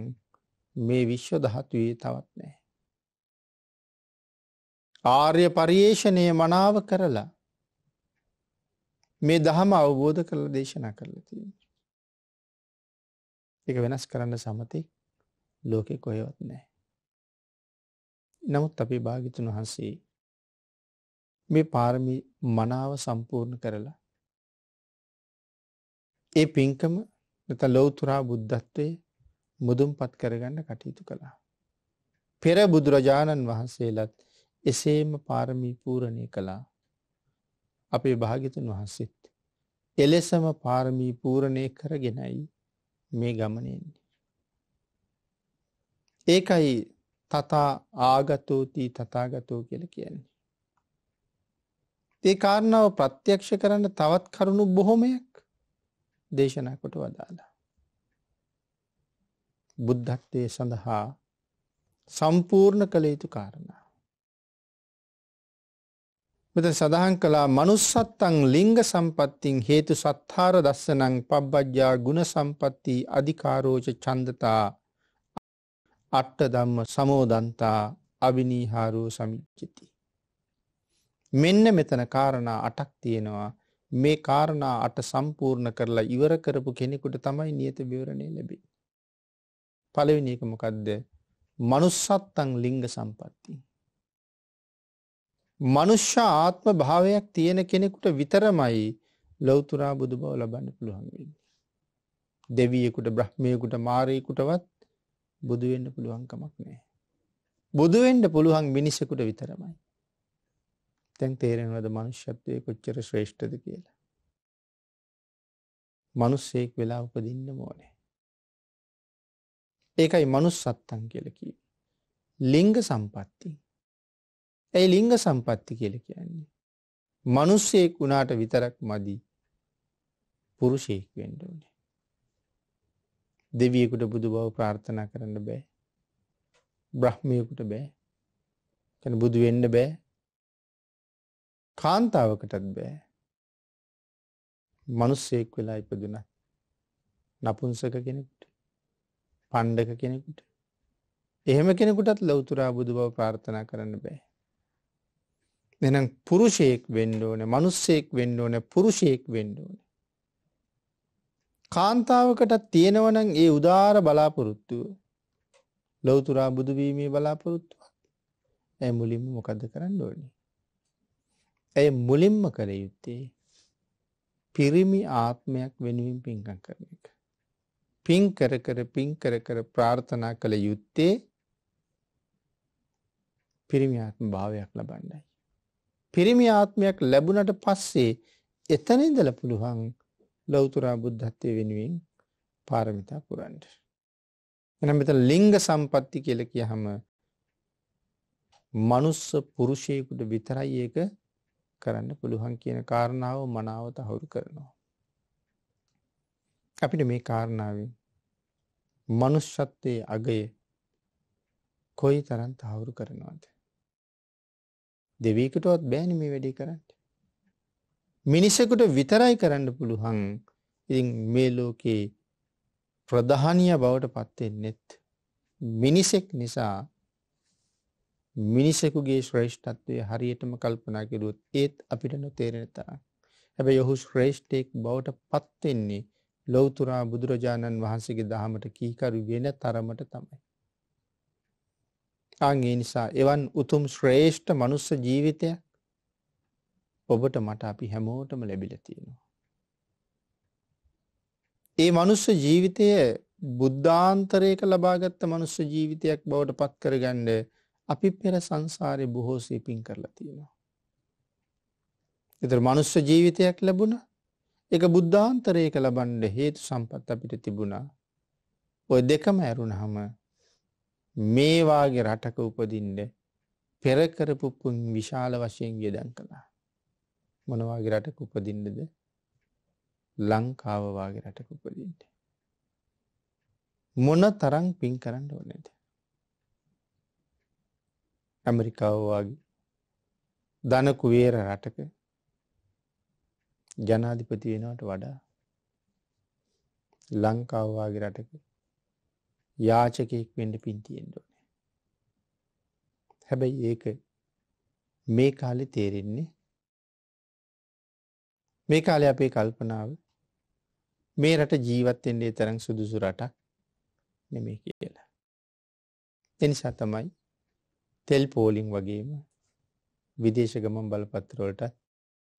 මේ විශ්ව දහතුයේ තවත් නෑ. ආර්ය පරියේෂණය මනාව කරලා මේ දහම අවබෝධ කරල දේශනා කරලා තියෙන. එක වෙනස් කරන්න සමති ලෝකෙ කොයවත් නෑ. නමුත් අපේ භාගිතුන් වහන්සේ මේ පාරමි මනාව සම්පූර්ණ කරලා ඒ පින්කම නත ලෝතුරා බුද්ධත්වය මුදුම් පත් කරගන්න කටයුතු කළා. පෙර බුදුරජාණන් වහන්සේලත් එසේම පාරමී පූරණය කළා අපේ භාගිතුන් වහන්සේත් එලෙසම පාරමී පූරණය කරගෙනයි මේ ගමනෙන්නේ. ඒකයි තතා ආගතෝතිී තතාගතෝ කියල කියන්නේ. ඒ කාරණාව ප්‍රත්‍යක්ෂ කරන්න තවත් කරුණු බොහොමයක් දේශනා කොට වදාලා. බුද්ධත්වය සඳහා සම්පූර්ණ කළ යුතු කාරණා. බුදු සඳහන් කළා manussත්තං ලිංග සම්පත්තින් හේතු සත්තාර දස්සනං පබ්බජ්ජා ගුණ සම්පatti අධිකාරෝච ඡන්දතා අට්ඨ ධම්ම සමෝදන්තා අවිනීහාරෝ සමිච්චති මෙන්න මෙතන කාරණා අටක් තියෙනවා මේ කාරණා අට සම්පූර්ණ කරලා ඉවර කරපු කෙනෙකුට තමයි නියත විවරණය ලැබේ පළවෙනි එක මොකද්ද manussත්තං ලිංග සම්පත්තින් මනුෂ්‍ය ආත්ම භාවයක් තියෙන කෙනෙකුට විතරමයි ලෞතුරා බුදු බව ලබන්න පුළුවන් වෙන්නේ. දෙවියෙකුට බ්‍රහ්මයෙකුට මාරයෙකුටවත් බුදු වෙන්න පුළුවන් කමක් නැහැ. බුදු වෙන්න පුළුවන් මිනිසෙකුට විතරමයි. දැන් තේරෙනවද මනුෂ්‍යත්වයේ කොච්චර ශ්‍රේෂ්ඨද කියලා? මිනිස්සෙක් වෙලා උපදින්න ඕනේ. ඒකයි manussත්තන් කියලා කියන්නේ. ලිංග සම්පත්තිය ඇයි ලිංග සම්පත්ති කියල කියන්නේ. මනුස්සයෙක් වුණාට විතරක් මදී පුරුෂයෙක් වෙන්ඩෝනේ. දෙවියකුට බුදු බව ප්‍රාර්ථනා කරන්න බෑ. බ්‍රහ්මියකුට බෑ. තැන බුදු වෙන්න බෑ. කාන්තාවකටත් බෑ. මනුස්සයෙක් වෙලා ඉපදුන නපුන්සක කෙනෙකුට පණ්ඩක කෙනෙකුට එහෙම කෙනෙකුටත් ලෞතුරා බුදු බව ප්‍රාර්ථනා කරන්න බෑ. එහෙනම් පුරුෂයෙක් වෙන්න ඕනේ, මිනිස්සෙක් වෙන්න ඕනේ, පුරුෂයෙක් වෙන්න ඕනේ. කාන්තාවකටත් තියෙනවනම් ඒ උදාාර බලාපොරොත්තුව. ලෞතර බුදු වීමේ බලාපොරොත්තුවක්. ඒ මුලින්ම මොකද්ද කරන්න ඕනේ? ඒ මුලින්ම කර යුත්තේ පිරිමි ආත්මයක් වෙනුවෙන් පින්කම් කරන එක. පින් කර කර පින් කර කර ප්‍රාර්ථනා කළ යුත්තේ පිරිමි ආත්ම භාවයක් ලබන්නයි. පිරිමි ආත්මයක් ලැබුණට පස්සේ එතන ඉඳලා පුළුවන් ලෞතර බුද්ධත්වයේ වෙනුවෙන් පාරමිතා පුරන්න. එහෙනම් මෙතන ලිංග සම්පatti කියලා කියහම මනුස්ස පුරුෂයෙකුට විතරයි ඒක කරන්න පුළුවන් කියන කාරණාව මනාව තහවුරු කරනවා. අපිට මේ කාරණාවෙන් මනුෂ්‍යත්වයේ අගය කොයි තරම් තහවුරු කරනවාද දෙවියෙකුටවත් බෑනේ මේ වැඩේ කරන්න. මිනිසෙකුට විතරයි කරන්න පුළුවන්. ඉතින් මේ ලෝකේ ප්‍රධානිය බවට පත් වෙන්නෙත් මිනිසෙක් නිසා මිනිසෙකුගේ ශ්‍රේෂ්ඨත්වය හරියටම කල්පනා කෙරුවොත් ඒත් අපිට නොතේරෙන තරම්. හැබැයි ඔහු ශ්‍රේෂ්ඨයෙක් බවට පත් වෙන්නේ ලෞතර බුදුරජාණන් වහන්සේගේ දහමට කීකරු වෙන තරමට තමයි. ආන් ඒ නිසා එවන් උතුම් ශ්‍රේෂ්ඨ මනුස්ස ජීවිතය ඔබට මට අපි හැමෝටම ලැබිලා තියෙනවා. ඒ මනුස්ස ජීවිතය බුද්ධාන්තරයක ලබාගත්ත මනුස්ස ජීවිතයක් බවට පත් කරගන්න අපි පෙර සංසාරය බොහෝ සීපින් කරලා තියෙනවා. එතර මනුස්ස ජීවිතයක් ලැබුණ එක බුද්ධාන්තරයක ලබන්ඩ හේතු සම්පත් අපිට තිබුණා ඔය දෙකම ඇරුණ හම මේ වාගේ රටක උපදින්න පෙර කරපු පුන් විශාල වශයෙන් වියදම් කළා. මොන වාගේ රටක උපදින්නද? ලංකාව වාගේ රටක උපදින්න. මොන තරම් පින් කරන්න ඕනේද? ඇමරිකාව වගේ ධන කුවේර රටක ජනාධිපති වෙනවට වඩා ලංකාව වගේ රටක යාචකයෙක් වෙන්ඩ පින්තියෙන් ඕන. හැබැයි ඒක මේ කාලෙ තේරෙන්නේ මේ කාලය අපේ කල්පනාව මේ රට ජීවත්තෙන්න්නේ තරම් සුදුසු රටක් නෙමේ කියලා. එනිසා තමයි තෙල් පෝලිං වගේම විදේශගමන් බලපත්‍රවලට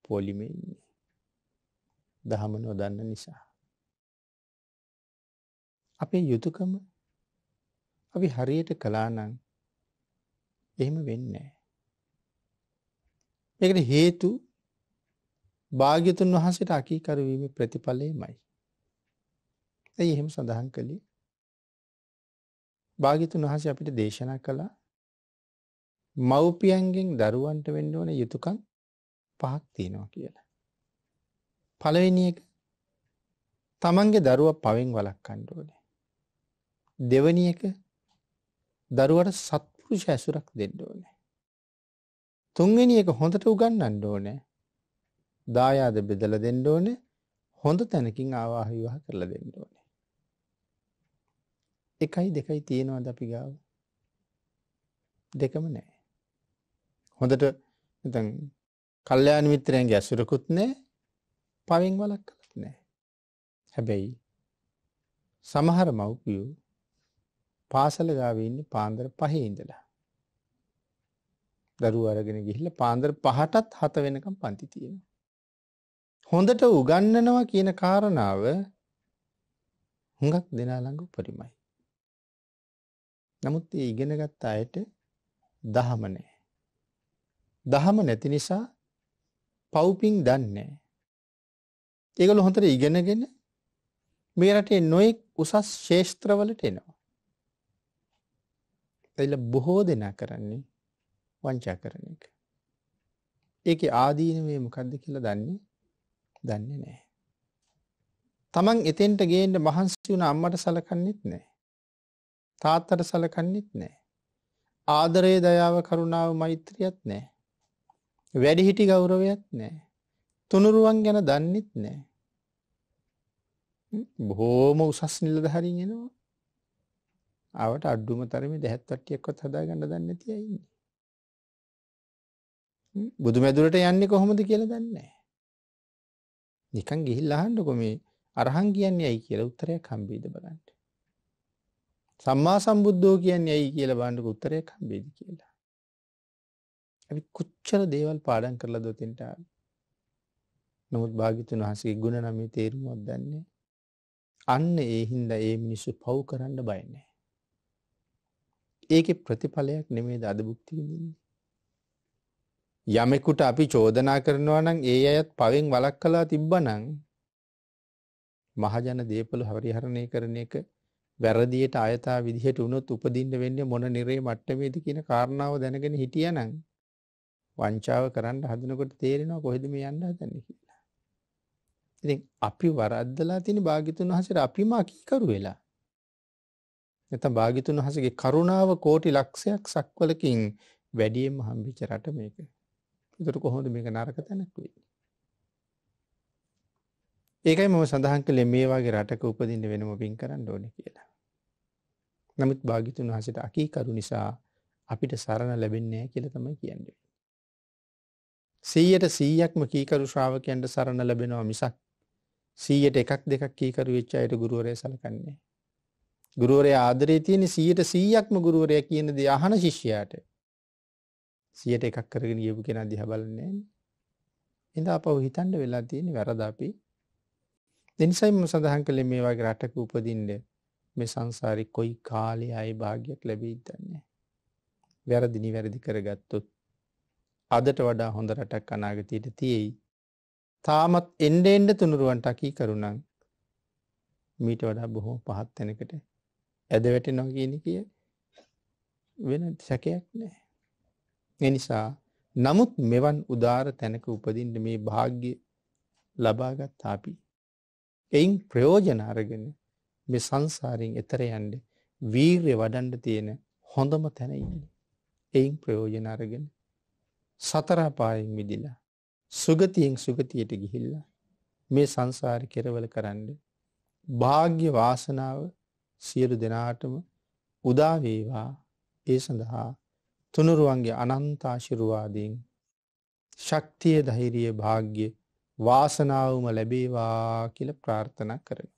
පෝලිමේ ඉන්නේ. දහම නොදන්න නිසා. අපේ යුතුකම අපි හරියට කලානං එහෙම වෙන්නේ. එකට හේතු භාග්‍යතුන් වහන්සට අකීකරවීම ප්‍රතිඵලය මයි. ඇයි එහෙම සඳහන් කළේ භාගිතුන් වහස අපිට දේශනා කළා මව්පියන්ගෙන් දරුවන්ට වෙන්න ඕන යුතුකන් පහක් තියෙනවා කියලා. පළවෙනි එක තමන්ගේ දරුව පවෙන් වලක් කණ්ඩුවනේ. දෙවනි එක දරුවට සත්පුරුෂ ඇසුරක් දෙන්න ඕනේ. තුන්වෙනි එක හොඳට උගන්නන්න ඕනේ. දායාද බෙදල දෙන්න ඕනේ. හොඳ තැනකින් ආවාහ විවාහ කරලා දෙන්න ඕනේ. එකයි දෙකයි තියෙනවද අපි ගාව. දෙකම නෑ. හොඳට නැතන් කල්්‍යයාන මිත්‍රයන්ගේ ඇසුරකුත් නෑ පවින් වලක් කලත් නෑ. හැබැයි සමහර මව්පියූ පාසල ගාව ඉන්නේ පාන්දර පහේ ඉඳලා. දරුවෝ අරගෙන ගිහිල්ලා පාන්දර පහටත් හත වෙනකම් පන්ති තියෙනවා. හොඳට උගන්වනවා කියන කාරණාව හුඟක් දෙනා ළඟ උපරිමයි. නමුත් ඒ ඉගෙනගත් අයට දහම නැහැ. දහම නැති නිසා පව්පින් දන්නේ නැහැ. ඒගොල්ලෝ හොඳට ඉගෙනගෙන මේ රටේ නොයෙක් උසස් ශේෂ්ත්‍රවලට එනවා. තයිල බොහෝ දෙනා කරන්නේ වංචා කරන එක. ඒක ආදීනවේ මොකක්ද කියලා දන්නේ දන්නේ නෑ. තමන් එතෙන්ට ගේන්ට මහන්සි වුණ අම්මට සලකන්නෙත් නෑ. තාත්තට සලකන්නෙත් නෑ. ආදරය දයාව කරුණාව මෛත්‍රියත් නෑ. වැඩිහිටි ගෞරවයත් නෑ. තුනුරුවන් ගැන දන්නෙත් නෑ. බොහෝම උසස් නිලධහරින් එෙනවා ආවට අඩුම තරමේ දැහැත් තට්ටියක්වත් හදාගන්න දන්නේ නැති අය ඉන්නේ. බුදුමැදුරට යන්නේ කොහොමද කියලා දන්නේ නැහැ. නිකන් ගිහිල්ලා අහන්නකො මේ අරහන් කියන්නේ ඇයි කියලා උත්තරයක් හම්බෙයිද බලන්න. සම්මා සම්බුද්ධෝ කියන්නේ ඇයි කියලා බලන්නකො උත්තරයක් හම්බෙයිද කියලා. අපි කොච්චර දේවල් පාඩම් කරලා දොතින්ට නමුත් භාග්‍යතුන් වහන්සේගේ ගුණ නම් මේ තේරුමක් දන්නේ. අන්න ඒ හින්දා ඒ මිනිස්සු පව් කරන්න බය නැහැ. ඒකෙ ප්‍රතිඵලයක් නෙමේද අද බුක්තිවිඳින්නේ. යමෙකුට අපි චෝදනා කරනවා නම් ඒ අයත් පවෙන් වලක් කලා තිබ්බනං මහජන දේපළ හරිහරණය කරන එක වැරදියට අයතා විදිහට උනොත් උපදින්න වෙන්න මොන නිරේ මට්ටමේද කියන කාරණාව දැනගෙන හිටියනං වංචාව කරන්න හදනකොට තේරෙනවා කොහෙද මේ යන්න හදන්නේ කියලා. ඉතින් අපි වරද්දලා තින භාගිතුන් වහසට අපිම අකීකරු වෙලා නැත්නම් භාග්‍යතුන් වහන්සේගේ කරුණාව කෝටි ලක්ෂයක් සක්වලකින් වැඩියෙන් හම්බෙච්ච රට මේක. ඒතර කොහොමද මේක නරක තැනක් වෙන්නේ? ඒකයි මම සඳහන් කළේ මේ වගේ රටක උපදින්න වෙනම පින් කරන්න ඕනේ කියලා. නමුත් භාග්‍යතුන් වහන්සේට අකීකරු නිසා අපිට සරණ ලැබෙන්නේ නැහැ කියලා තමයි කියන්නේ. 100ට 100ක්ම කීකරු ශ්‍රාවකයන්ට සරණ ලැබෙනවා මිසක් 100ට එකක් දෙකක් කීකරු වෙච්ච අයට ගුරුවරයා සලකන්නේ නැහැ. ගුරුවරය ආදරේ තියෙන සීට සීයක්ම ගුරුවරය කියන දෙ අහන ශිෂ්‍යයාට සියට එකක් කරගෙන ගියපු කෙන දිහ බලන්නේ එඳ අප හිතන්ඩ වෙලා තියෙන වැරද අපි දෙනිසයිම සඳහන් කළේ මේ වගේ රටක උපදින්ඩ මේ සංසාරි කොයි කාලේ අයි භාගයක් ලැබීතන්නේ වැරදිනි වැරදි කරගත්තුත් අදට වඩා හොඳ රටක් අනාගතයට තියෙයි තාමත් එන්ඩ එන්ඩ තුනුරුවන්ට අකී කරුණන් මීට වඩා බොහෝ පහත් තැනකට ඇද වැටෙනවා කියන කිය වෙන සැකයක් නෑ. එනිසා නමුත් මෙවන් උදාර තැනක උපදින්ට මේ භාග්‍ය ලබාගත් අපි. එයින් ප්‍රයෝජන අරගෙන මේ සංසාරයෙන් එතර යන්ඩ වීර්ය වඩන්ඩ තියෙන හොඳම තැනඉන්න. එයින් ප්‍රයෝජන අරගෙන සතරාපායෙන් මිදිලා සුගතියෙන් සුගතියට ගිහිල්ලා මේ සංසාර කෙරවල කරන්න භාග්‍ය වාසනාව සියලු දෙනාටම උදාවේවා ඒ සඳහා තුනුරුවන්ගේ අනන්තාශිරුවාදීන් ශක්තිය දහිරිය භාග්‍ය වාසනාවම ලැබේවා කියල ප්‍රාර්ථනා කරන.